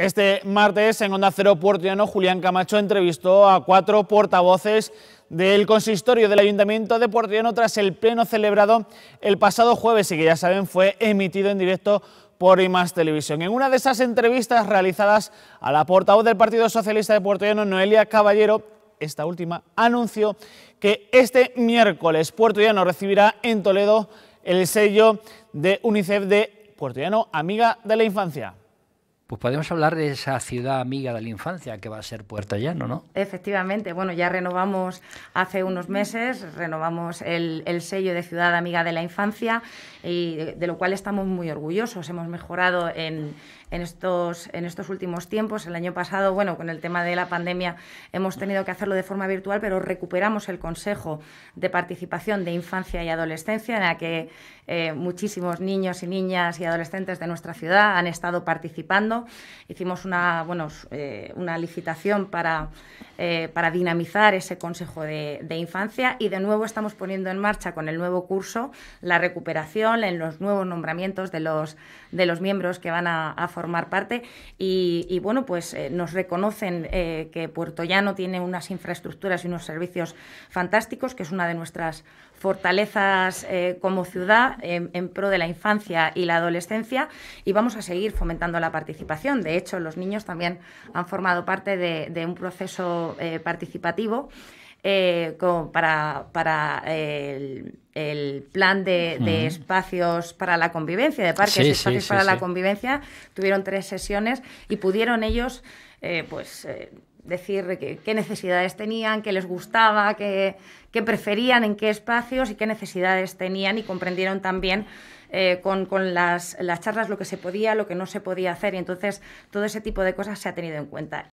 Este martes en Onda Cero puertollano Julián Camacho entrevistó a cuatro portavoces del consistorio del Ayuntamiento de Llano tras el pleno celebrado el pasado jueves y que ya saben fue emitido en directo por IMAS Televisión. En una de esas entrevistas realizadas a la portavoz del Partido Socialista de Llano, Noelia Caballero, esta última anunció que este miércoles Llano recibirá en Toledo el sello de UNICEF de Puerto Llano Amiga de la Infancia pues podemos hablar de esa ciudad amiga de la infancia que va a ser Puerto Llano, ¿no? Efectivamente, bueno, ya renovamos hace unos meses, renovamos el, sello de ciudad amiga de la infancia y de, lo cual estamos muy orgullosos. Hemos mejorado en, estos, últimos tiempos. El año pasado, bueno, con el tema de la pandemia hemos tenido que hacerlo de forma virtual, pero recuperamos el Consejo de Participación de Infancia y Adolescencia, en la que eh, muchísimos niños y niñas y adolescentes de nuestra ciudad han estado participando Hicimos una, bueno, eh, una licitación para eh, para dinamizar ese Consejo de, Infancia y de nuevo estamos poniendo en marcha con el nuevo curso la recuperación, en los nuevos nombramientos de los, de los miembros que van a, formar parte y, bueno, pues eh, nos reconocen eh, que Puerto Llano tiene unas infraestructuras y unos servicios fantásticos, que es una de nuestras fortalezas como ciudad en pro de la infancia y la adolescencia y vamos a seguir fomentando la participación. De hecho, los niños también han formado parte de un proceso eh, participativo eh, para, para el, plan de, espacios para la convivencia, de parques espacios para la convivencia. Tuvieron tres sesiones y pudieron ellos, eh, pues decir qué, necesidades tenían, qué les gustaba, qué, preferían, en qué espacios y qué necesidades tenían y comprendieron también con, las, las charlas lo que se podía, lo que no se podía hacer y entonces todo ese tipo de cosas se ha tenido en cuenta.